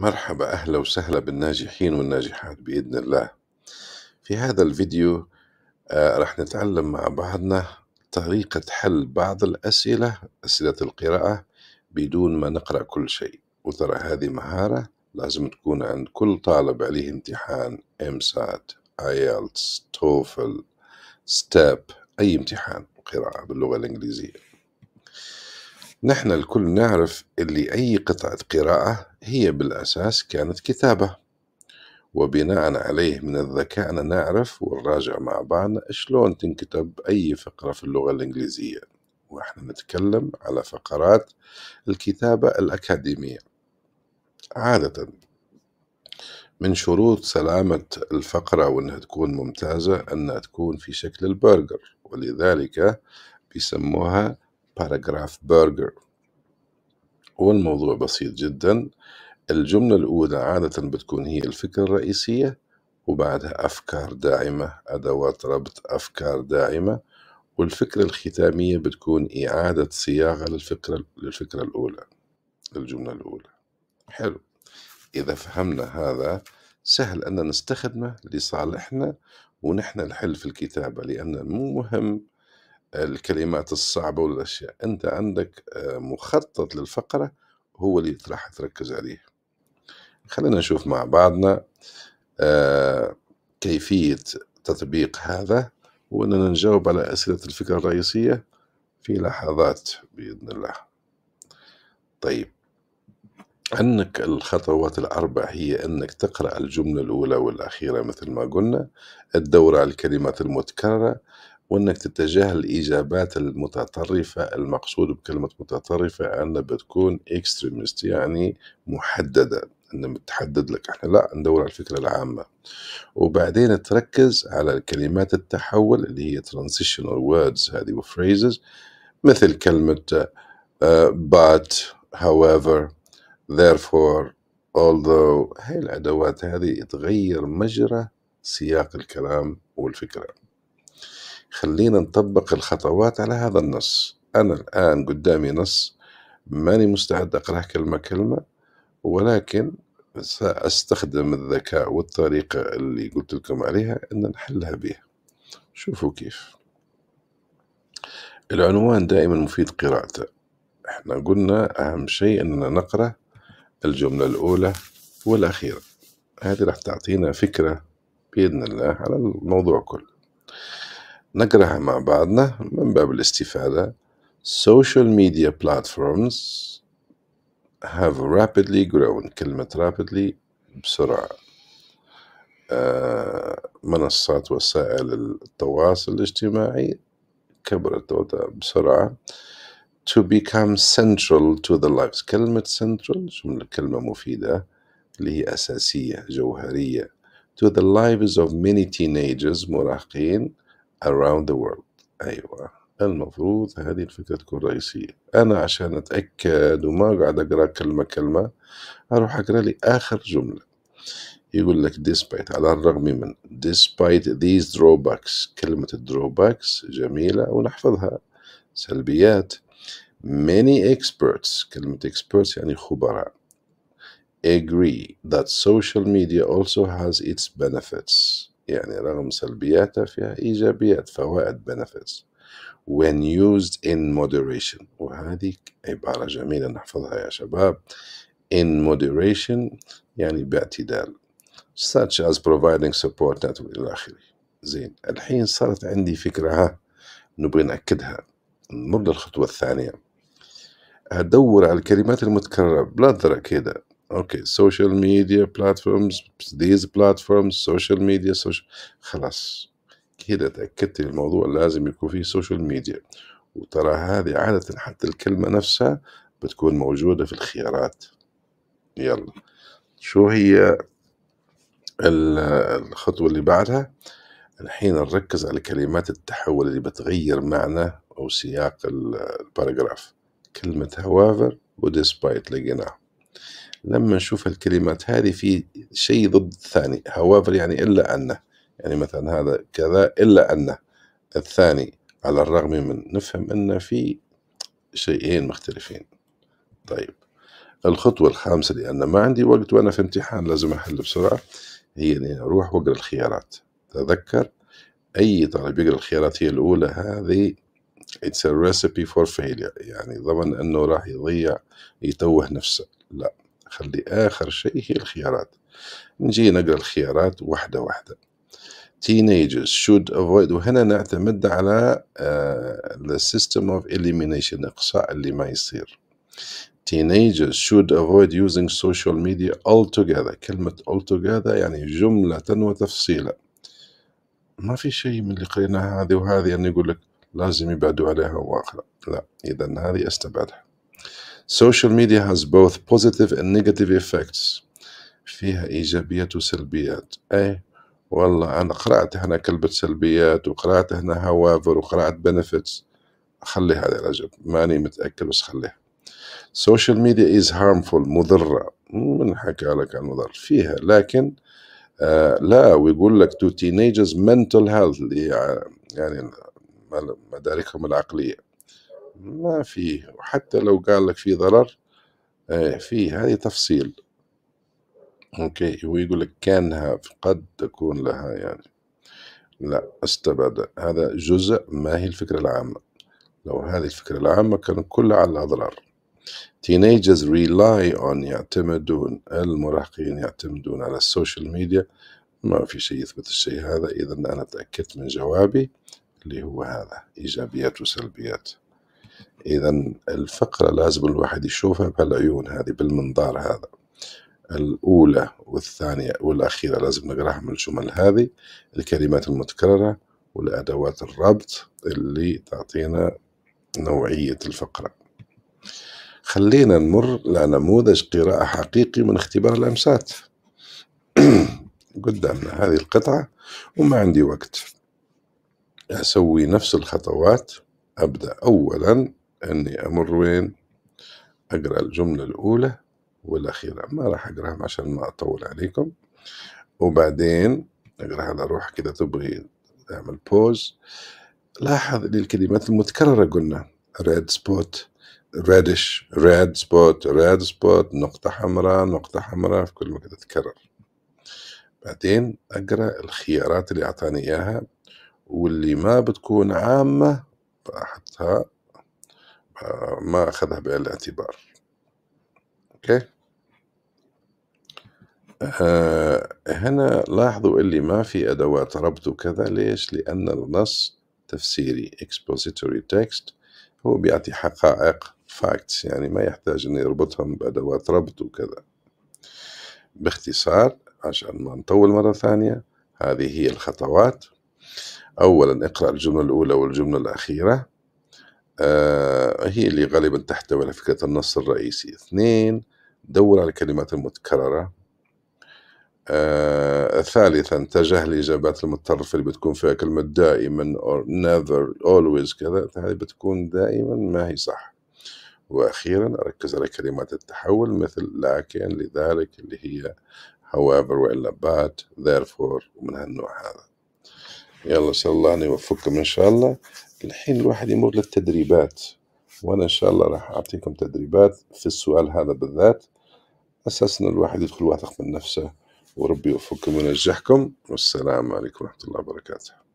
مرحبا أهلا وسهلا بالناجحين والناجحات بإذن الله في هذا الفيديو آه رح نتعلم مع بعضنا طريقة حل بعض الأسئلة أسئلة القراءة بدون ما نقرأ كل شيء وترى هذه مهارة لازم تكون عند كل طالب عليه امتحان امسات ايلتس توفل ستاب أي امتحان قراءة باللغة الإنجليزية نحن الكل نعرف اللي أي قطعة قراءة هي بالأساس كانت كتابة وبناء عليه من الذكاء نعرف ونراجع مع بعضنا شلون تنكتب أي فقرة في اللغة الإنجليزية وإحنا نتكلم على فقرات الكتابة الأكاديمية عادة من شروط سلامة الفقرة وإنها تكون ممتازة أنها تكون في شكل البرجر ولذلك بيسموها باراجراف برجر والموضوع بسيط جدا الجملة الأولى عادة بتكون هي الفكرة الرئيسية وبعدها أفكار داعمة أدوات ربط أفكار داعمة والفكرة الختامية بتكون إعادة صياغة للفكرة للفكرة الأولى للجملة الأولى حلو إذا فهمنا هذا سهل أن نستخدمه لصالحنا ونحن نحل في الكتابة لأن مو مهم الكلمات الصعبة والأشياء أنت عندك آه، مخطط للفقرة هو اللي راح تركز عليه خلينا نشوف مع بعضنا آه، كيفية تطبيق هذا وأننا نجاوب على أسئلة الفكرة الرئيسية في لحظات بإذن الله طيب أنك الخطوات الأربع هي أنك تقرأ الجملة الأولى والأخيرة مثل ما قلنا الدورة على الكلمات المتكررة وانك تتجاهل الاجابات المتطرفه المقصود بكلمه متطرفه ان بتكون اكستريمست يعني محدده ان بتحدد لك احنا لا ندور على الفكره العامه وبعدين تركز على كلمات التحول اللي هي ترانزيشنال ووردز هذه وفريزز مثل كلمه uh, but however therefore although هاي الادوات هذه تغير مجرى سياق الكلام والفكره خلينا نطبق الخطوات على هذا النص أنا الآن قدامي نص ماني مستعد أقرأ كلمة كلمة ولكن سأستخدم الذكاء والطريقة اللي قلت لكم عليها أن نحلها بها شوفوا كيف العنوان دائما مفيد قراءته احنا قلنا أهم شيء أننا نقرأ الجملة الأولى والأخيرة هذه راح تعطينا فكرة بإذن الله على الموضوع كله نقرأها مع بعضنا من باب الاستفادة Social media platforms have rapidly grown كلمة rapidly بسرعة آه، منصات وسائل التواصل الاجتماعي كبرت بسرعة to become central to the lives كلمة central جملة كلمة مفيدة اللي هي أساسية جوهرية to the lives of many teenagers مراهقين around the world أيوة المفروض هذه الفكرة تكون رئيسية أنا عشان أتأكد وما أقعد أقرأ كلمة كلمة أروح أقرأ لي آخر جملة يقول لك despite على الرغم من despite these drawbacks كلمة drawbacks جميلة ونحفظها سلبيات many experts كلمة experts يعني خبراء agree that social media also has its benefits يعني رغم سلبياتها فيها إيجابيات فوائد benefits when used in moderation وهذه عبارة جميلة نحفظها يا شباب in moderation يعني باعتدال such as providing support network إلى آخره زين الحين صارت عندي فكرة ها نبغي نأكدها نمر للخطوة الثانية هدور على الكلمات المتكررة ذرة كده اوكي سوشيال ميديا بلاتفورمز ديز بلاتفورمز سوشيال ميديا خلاص كده تأكدت الموضوع لازم يكون فيه سوشيال ميديا وترى هذه عادة حتى الكلمة نفسها بتكون موجودة في الخيارات يلا شو هي الخطوة اللي بعدها الحين نركز على كلمات التحول اللي بتغير معنى أو سياق الباراجراف كلمة however و despite لقيناها لما نشوف الكلمات هذه في شيء ضد الثاني هوافر يعني إلا أنه يعني مثلا هذا كذا إلا أنه الثاني على الرغم من نفهم أن في شيئين مختلفين طيب الخطوة الخامسة لأن ما عندي وقت وأنا في امتحان لازم أحل بسرعة هي أني أروح وأقرأ الخيارات تذكر أي طالب يقرأ الخيارات هي الأولى هذه it's a recipe for failure يعني ضمن أنه راح يضيع يتوه نفسه لا خلي آخر شيء هي الخيارات نجي نقرأ الخيارات واحدة واحدة teenagers should avoid وهنا نعتمد على آه، the system of elimination إقصاء اللي ما يصير teenagers should avoid using social media altogether كلمة altogether يعني جملة وتفصيلا ما في شيء من اللي قريناها هذه وهذه أن يعني يقول لك لازم يبعدوا عليها وآخرة لا إذا هذه أستبعدها social media has both positive and negative effects فيها إيجابيات وسلبيات أي والله أنا قرأت هنا كلمة سلبيات وقرأت هنا هوافر وقرأت benefits خليها يا رجل ماني متأكد بس خليها social media is harmful مضرة من حكى لك عن مضر فيها لكن آه لا ويقول لك to teenagers mental health يعني, يعني مداركهم العقليه ما فيه وحتى لو قال لك في ضرر آه، فيه هذه تفصيل اوكي هو يقول لك كانها قد تكون لها يعني لا استبعد هذا جزء ما هي الفكرة العامة لو هذه الفكرة العامة كان كلها على الأضرار teenagers rely on يعتمدون المراهقين يعتمدون على السوشيال ميديا ما في شيء يثبت الشيء هذا إذا أنا تأكدت من جوابي اللي هو هذا إيجابيات وسلبيات إذا الفقرة لازم الواحد يشوفها بالعيون هذه بالمنظار هذا الأولى والثانية والأخيرة لازم نقراها من الجمل هذه الكلمات المتكررة والأدوات الربط اللي تعطينا نوعية الفقرة خلينا نمر لنموذج قراءة حقيقي من اختبار الأمسات قدامنا هذه القطعة وما عندي وقت أسوي نفس الخطوات أبدأ أولا أني أمر وين أقرأ الجملة الأولى والأخيرة ما راح أقرأهم عشان ما أطول عليكم وبعدين اقراها على روحك إذا تبغي أعمل بوز لاحظ اللي الكلمات المتكررة قلنا ريد سبوت ريدش ريد سبوت ريد سبوت نقطة حمراء نقطة حمراء في كل مكان تتكرر بعدين أقرأ الخيارات اللي أعطاني إياها واللي ما بتكون عامة بحطها ما أخذها بعين الاعتبار أوكي آه، هنا لاحظوا اللي ما في أدوات ربط وكذا ليش؟ لأن النص تفسيري expository text هو بيعطي حقائق facts يعني ما يحتاج أن يربطهم بأدوات ربط وكذا باختصار عشان ما نطول مرة ثانية هذه هي الخطوات أولا اقرأ الجملة الأولى والجملة الأخيرة آه هي اللي غالبا تحتوي على فكرة النص الرئيسي اثنين دور على الكلمات المتكررة آه، ثالثا تجاهل الإجابات المتطرفة اللي بتكون فيها كلمة دائما or never always كذا هذه بتكون دائما ما هي صح وأخيرا أركز على كلمات التحول مثل لكن لذلك اللي هي however وإلا but therefore ومن هالنوع هذا يلا إن شاء الله أن يوفقكم إن شاء الله الحين الواحد يمر للتدريبات وانا ان شاء الله راح اعطيكم تدريبات في السؤال هذا بالذات اساس ان الواحد يدخل واثق من نفسه وربي يوفقكم وينجحكم والسلام عليكم ورحمه الله وبركاته